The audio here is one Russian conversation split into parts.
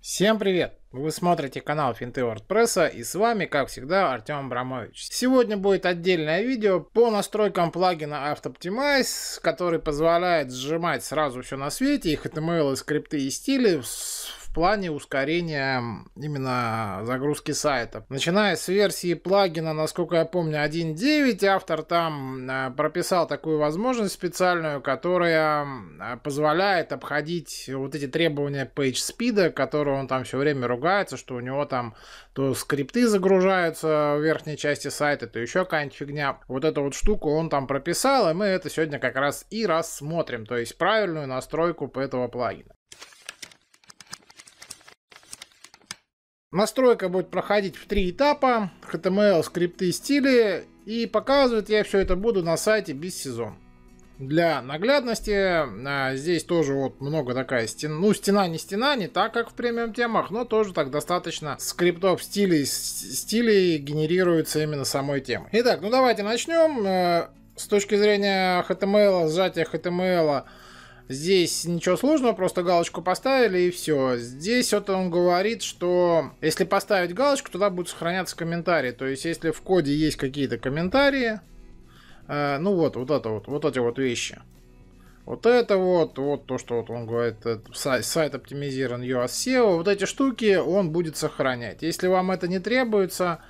Всем привет! Вы смотрите канал Финты WordPress и с вами, как всегда, Артем Абрамович. Сегодня будет отдельное видео по настройкам плагина AutoOptimize, который позволяет сжимать сразу все на свете, их HTML, эм и скрипты и стили в в плане ускорения именно загрузки сайта. Начиная с версии плагина, насколько я помню, 1.9, автор там а, прописал такую возможность специальную, которая а, позволяет обходить вот эти требования PageSpeed, которые он там все время ругается, что у него там то скрипты загружаются в верхней части сайта, то еще какая-нибудь фигня. Вот эту вот штуку он там прописал, и мы это сегодня как раз и рассмотрим, то есть правильную настройку этого плагина. Настройка будет проходить в три этапа, HTML, скрипты стили, и показывать я все это буду на сайте без сезон. Для наглядности а, здесь тоже вот много такая стена, ну стена не стена, не так как в премиум темах, но тоже так достаточно скриптов стилей, стилей генерируется именно самой темой. Итак, ну давайте начнем. Э, с точки зрения HTML, сжатия HTML, Здесь ничего сложного, просто галочку поставили и все. Здесь вот он говорит, что если поставить галочку, туда будут сохраняться комментарии. То есть, если в коде есть какие-то комментарии, э, ну вот, вот это вот, вот эти вот вещи. Вот это вот, вот то, что вот он говорит, э, сайт, сайт оптимизирован US SEO, вот эти штуки он будет сохранять. Если вам это не требуется,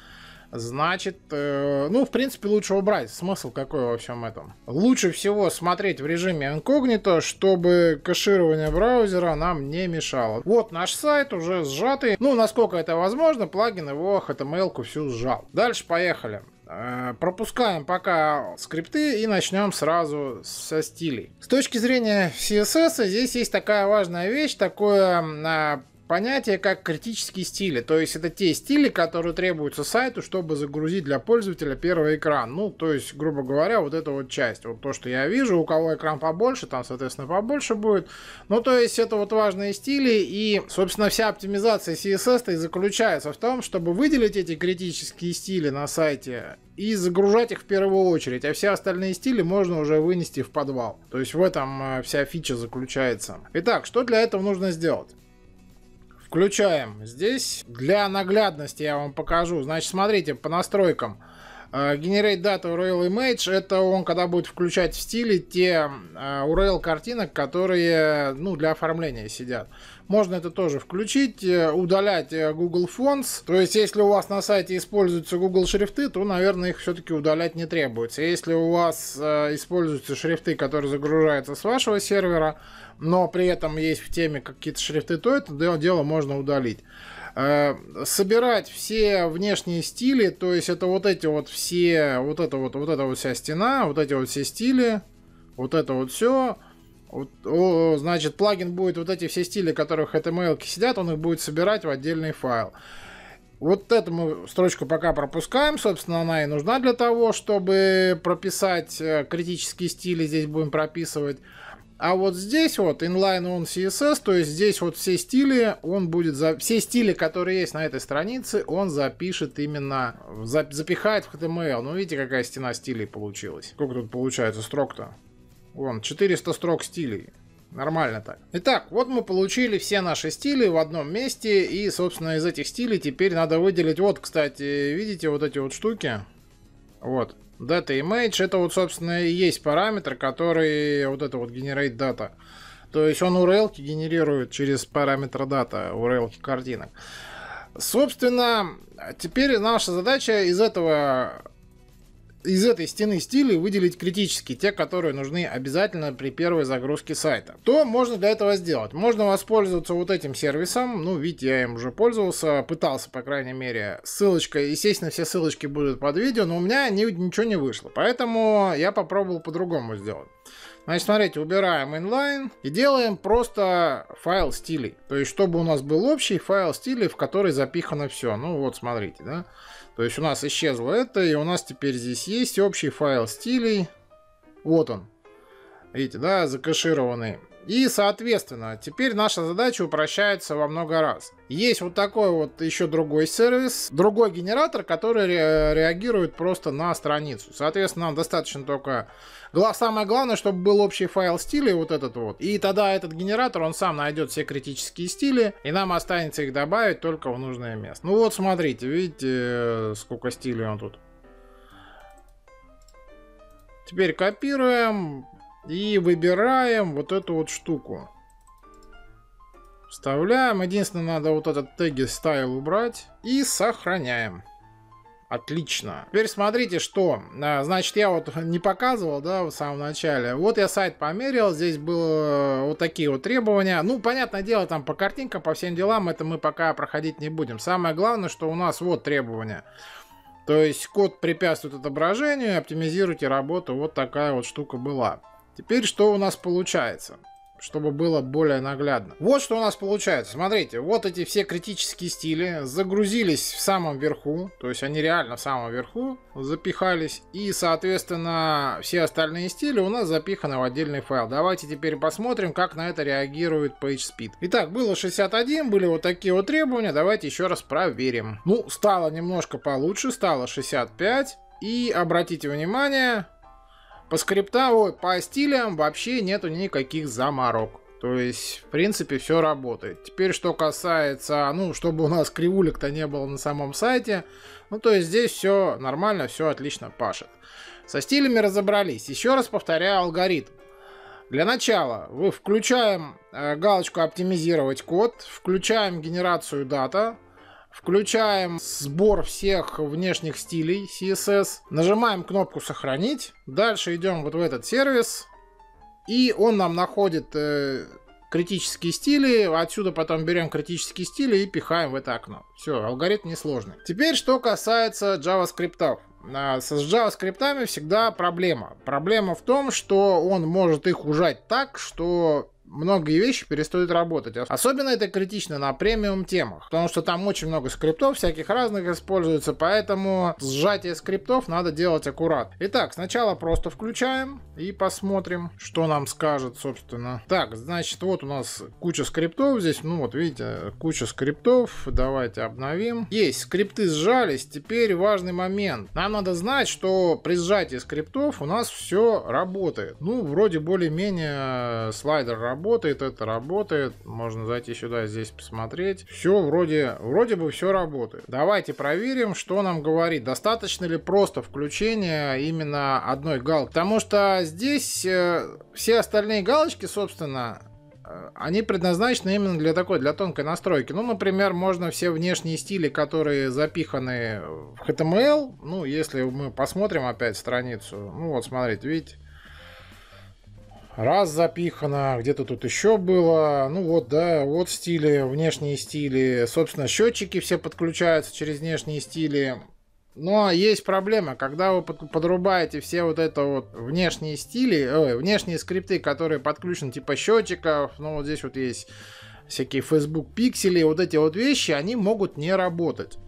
Значит, э, ну, в принципе, лучше убрать. Смысл какой во всем этом? Лучше всего смотреть в режиме инкогнито, чтобы кэширование браузера нам не мешало. Вот наш сайт уже сжатый. Ну, насколько это возможно, плагин его HTML-ку всю сжал. Дальше поехали. Э, пропускаем пока скрипты и начнем сразу со стилей. С точки зрения CSS здесь есть такая важная вещь, такое а, понятие как критические стили. То есть это те стили, которые требуются сайту, чтобы загрузить для пользователя первый экран. Ну, то есть, грубо говоря, вот эта вот часть. Вот то, что я вижу, у кого экран побольше, там, соответственно, побольше будет. Ну, то есть это вот важные стили. И, собственно, вся оптимизация CSS то и заключается в том, чтобы выделить эти критические стили на сайте и загружать их в первую очередь, а все остальные стили можно уже вынести в подвал. То есть в этом э, вся фича заключается. Итак, что для этого нужно сделать? Включаем. Здесь для наглядности я вам покажу. Значит, смотрите, по настройкам. Э, Generate Data URL Image — это он, когда будет включать в стиле те URL-картинок, э, которые ну, для оформления сидят. Можно это тоже включить, э, удалять э, Google Fonts. То есть, если у вас на сайте используются Google шрифты, то, наверное, их все-таки удалять не требуется. Если у вас э, используются шрифты, которые загружаются с вашего сервера, но при этом есть в теме какие-то шрифты, то это дело можно удалить собирать все внешние стили, то есть это вот эти вот все, вот это вот, вот эта вот вся стена, вот эти вот все стили, вот это вот все, вот, о, значит, плагин будет вот эти все стили, которых HTML эм сидят, он их будет собирать в отдельный файл. Вот эту мы строчку пока пропускаем, собственно, она и нужна для того, чтобы прописать э, критические стили, здесь будем прописывать. А вот здесь вот inline on CSS, то есть здесь вот все стили, он будет за все стили, которые есть на этой странице, он запишет именно запихает в HTML. Эм ну видите, какая стена стилей получилась. Сколько тут получается строк-то? Вон, 400 строк стилей. Нормально так. Итак, вот мы получили все наши стили в одном месте, и, собственно, из этих стилей теперь надо выделить... Вот, кстати, видите вот эти вот штуки? Вот. Data Image, это вот, собственно, и есть параметр, который вот это вот Generate Data. То есть он URL генерирует через параметр data URL картинок. Собственно, теперь наша задача из этого из этой стены стилей выделить критические, те, которые нужны обязательно при первой загрузке сайта. То можно для этого сделать? Можно воспользоваться вот этим сервисом, ну, видите, я им уже пользовался, пытался, по крайней мере. Ссылочка, естественно, все ссылочки будут под видео, но у меня не, ничего не вышло, поэтому я попробовал по-другому сделать. Значит, смотрите, убираем inline и делаем просто файл стилей. То есть, чтобы у нас был общий файл стилей, в который запихано все. Ну вот, смотрите, да. То есть у нас исчезло это, и у нас теперь здесь есть общий файл стилей. Вот он. Видите, да, закашированный. И, соответственно, теперь наша задача упрощается во много раз. Есть вот такой вот еще другой сервис, другой генератор, который ре реагирует просто на страницу. Соответственно, нам достаточно только... Самое главное, чтобы был общий файл стилей вот этот вот. И тогда этот генератор, он сам найдет все критические стили, и нам останется их добавить только в нужное место. Ну вот, смотрите, видите, сколько стилей он тут. Теперь копируем, и выбираем вот эту вот штуку. Вставляем. Единственное, надо вот этот теги style убрать. И сохраняем. Отлично. Теперь смотрите, что. А, значит, я вот не показывал, да, в самом начале. Вот я сайт померил, здесь было э, вот такие вот требования. Ну, понятное дело, там по картинкам, по всем делам, это мы пока проходить не будем. Самое главное, что у нас вот требования. То есть код препятствует отображению, оптимизируйте работу. Вот такая вот штука была. Теперь что у нас получается? чтобы было более наглядно. Вот что у нас получается. Смотрите, вот эти все критические стили загрузились в самом верху, то есть они реально в самом верху запихались, и, соответственно, все остальные стили у нас запиханы в отдельный файл. Давайте теперь посмотрим, как на это реагирует PageSpeed. Итак, было 61, были вот такие вот требования, давайте еще раз проверим. Ну, стало немножко получше, стало 65, и обратите внимание, по скриптам, по стилям вообще нету никаких заморок. То есть, в принципе, все работает. Теперь, что касается, ну, чтобы у нас кривулек-то не было на самом сайте, ну, то есть здесь все нормально, все отлично пашет. Со стилями разобрались. Еще раз повторяю алгоритм. Для начала вы включаем э, галочку «Оптимизировать код», включаем генерацию дата, Включаем сбор всех внешних стилей CSS. Нажимаем кнопку «Сохранить». Дальше идем вот в этот сервис. И он нам находит э, критические стили. Отсюда потом берем критические стили и пихаем в это окно. Все, алгоритм несложный. Теперь, что касается JavaScript. А, с JavaScript всегда проблема. Проблема в том, что он может их ужать так, что многие вещи перестают работать. Особенно это критично на премиум темах, потому что там очень много скриптов всяких разных используется, поэтому сжатие скриптов надо делать аккуратно. Итак, сначала просто включаем и посмотрим, что нам скажет, собственно. Так, значит, вот у нас куча скриптов здесь, ну вот видите, куча скриптов, давайте обновим. Есть, скрипты сжались, теперь важный момент. Нам надо знать, что при сжатии скриптов у нас все работает. Ну, вроде более-менее э, слайдер работает работает, это работает. Можно зайти сюда, здесь посмотреть. Все вроде, вроде бы все работает. Давайте проверим, что нам говорит. Достаточно ли просто включения именно одной галки? Потому что здесь э, все остальные галочки, собственно, э, они предназначены именно для такой, для тонкой настройки. Ну, например, можно все внешние стили, которые запиханы в HTML, ну, если мы посмотрим опять страницу, ну, вот, смотрите, видите, раз запихано, где-то тут еще было. Ну вот, да, вот стили, внешние стили. Собственно, счетчики все подключаются через внешние стили. Но ну, а есть проблема, когда вы подрубаете все вот это вот внешние стили, ой, внешние скрипты, которые подключены типа счетчиков, ну вот здесь вот есть всякие Facebook пиксели, вот эти вот вещи, они могут не работать.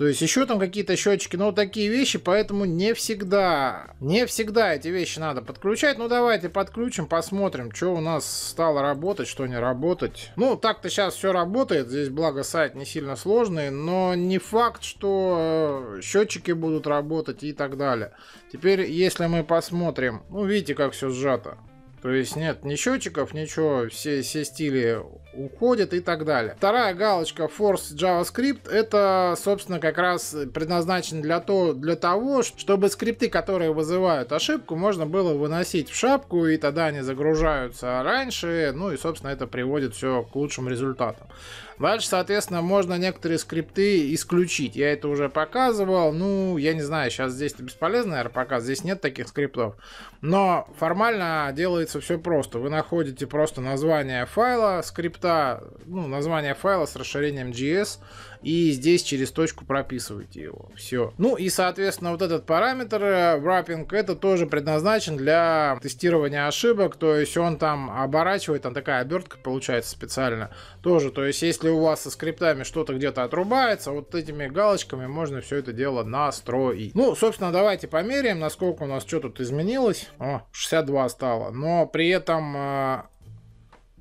То есть еще там какие-то счетчики, но ну, такие вещи, поэтому не всегда, не всегда эти вещи надо подключать. Ну давайте подключим, посмотрим, что у нас стало работать, что не работать. Ну так-то сейчас все работает, здесь благо сайт не сильно сложный, но не факт, что э, счетчики будут работать и так далее. Теперь если мы посмотрим, ну видите как все сжато. То есть нет ни счетчиков, ничего, все, все стили уходит и так далее. Вторая галочка Force JavaScript это, собственно, как раз предназначен для, то, для того, чтобы скрипты, которые вызывают ошибку, можно было выносить в шапку, и тогда они загружаются раньше, ну и, собственно, это приводит все к лучшим результатам. Дальше, соответственно, можно некоторые скрипты исключить. Я это уже показывал. Ну, я не знаю, сейчас здесь это бесполезно, наверное, пока Здесь нет таких скриптов. Но формально делается все просто. Вы находите просто название файла, скрипта скрипта, ну, название файла с расширением GS, и здесь через точку прописываете его. Все. Ну и, соответственно, вот этот параметр э, wrapping, это тоже предназначен для тестирования ошибок, то есть он там оборачивает, там такая обертка получается специально тоже. То есть если у вас со скриптами что-то где-то отрубается, вот этими галочками можно все это дело настроить. Ну, собственно, давайте померяем, насколько у нас что тут изменилось. О, 62 стало. Но при этом э,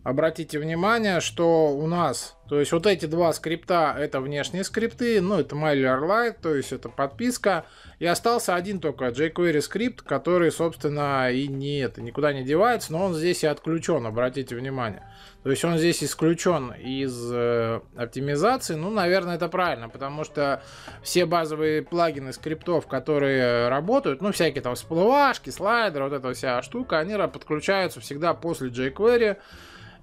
обратите внимание, что у нас, то есть вот эти два скрипта, это внешние скрипты, ну это MailerLite, то есть это подписка, и остался один только jQuery скрипт, который, собственно, и не это, никуда не девается, но он здесь и отключен, обратите внимание. То есть он здесь исключен из э, оптимизации, ну, наверное, это правильно, потому что все базовые плагины скриптов, которые работают, ну, всякие там всплывашки, слайдеры, вот эта вся штука, они подключаются всегда после jQuery,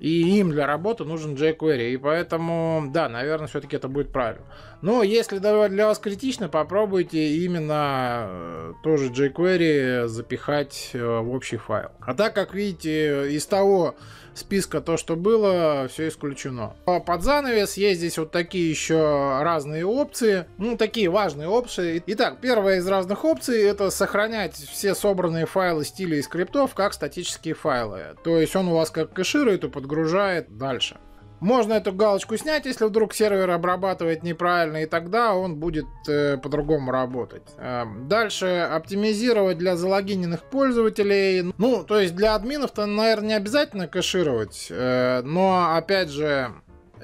и им для работы нужен jQuery. И поэтому, да, наверное, все-таки это будет правильно. Но если для вас критично, попробуйте именно э, тоже jQuery запихать э, в общий файл. А так, как видите, из того списка то, что было, все исключено. А под занавес есть здесь вот такие еще разные опции, ну такие важные опции. Итак, первая из разных опций это сохранять все собранные файлы стилей и скриптов как статические файлы. То есть он у вас как кэширует и подгружает дальше. Можно эту галочку снять, если вдруг сервер обрабатывает неправильно, и тогда он будет э, по-другому работать. Э, дальше оптимизировать для залогиненных пользователей. Ну, то есть для админов-то, наверное, не обязательно кэшировать, э, но опять же,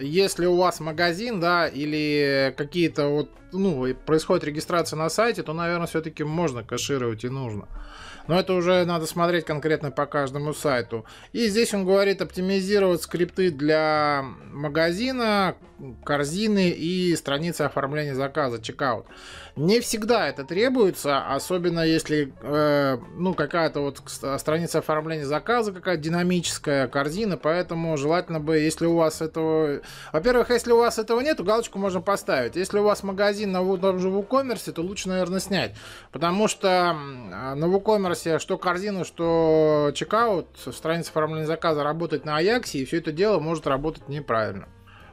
если у вас магазин, да, или какие-то вот, ну, происходит регистрация на сайте, то, наверное, все-таки можно кэшировать и нужно. Э, но это уже надо смотреть конкретно по каждому сайту. И здесь он говорит оптимизировать скрипты для магазина, корзины и страницы оформления заказа, чекаут. Не всегда это требуется, особенно если э, ну какая-то вот страница оформления заказа какая-то динамическая корзина, поэтому желательно бы, если у вас этого... Во-первых, если у вас этого нету, галочку можно поставить. Если у вас магазин на том же WooCommerce, то лучше, наверное, снять, потому что на WooCommerce версия а что корзину, что чекаут, страница оформления заказа работает на Аяксе, и все это дело может работать неправильно.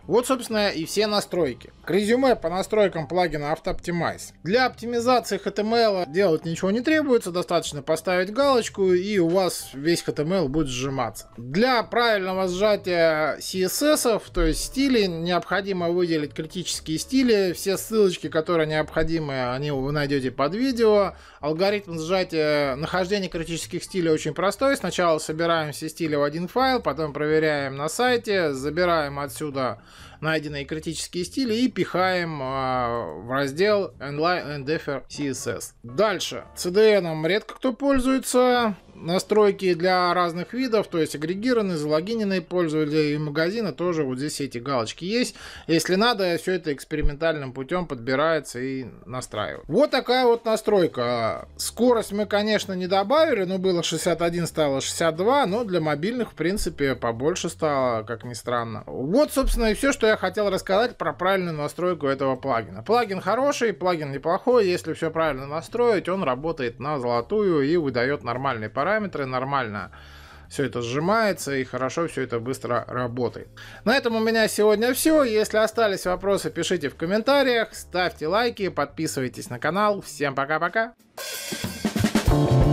Вот, собственно, и все настройки. К резюме по настройкам плагина AutoOptimize. Для оптимизации HTML делать ничего не требуется, достаточно поставить галочку, и у вас весь HTML будет сжиматься. Для правильного сжатия CSS, то есть стилей, необходимо выделить критические стили. Все ссылочки, которые необходимы, они вы найдете под видео. Алгоритм сжатия, нахождение критических стилей очень простой. Сначала собираем все стили в один файл, потом проверяем на сайте, забираем отсюда найденные критические стили и пихаем э, в раздел Inline defer CSS. Дальше. CDN редко кто пользуется настройки для разных видов, то есть агрегированные, залогиненные пользователи и магазина тоже вот здесь эти галочки есть. Если надо, все это экспериментальным путем подбирается и настраивается. Вот такая вот настройка. Скорость мы, конечно, не добавили, но было 61, стало 62, но для мобильных, в принципе, побольше стало, как ни странно. Вот, собственно, и все, что я хотел рассказать про правильную настройку этого плагина. Плагин хороший, плагин неплохой, если все правильно настроить, он работает на золотую и выдает нормальный параметр параметры, нормально все это сжимается и хорошо все это быстро работает. На этом у меня сегодня все. Если остались вопросы, пишите в комментариях, ставьте лайки, подписывайтесь на канал. Всем пока-пока! thank you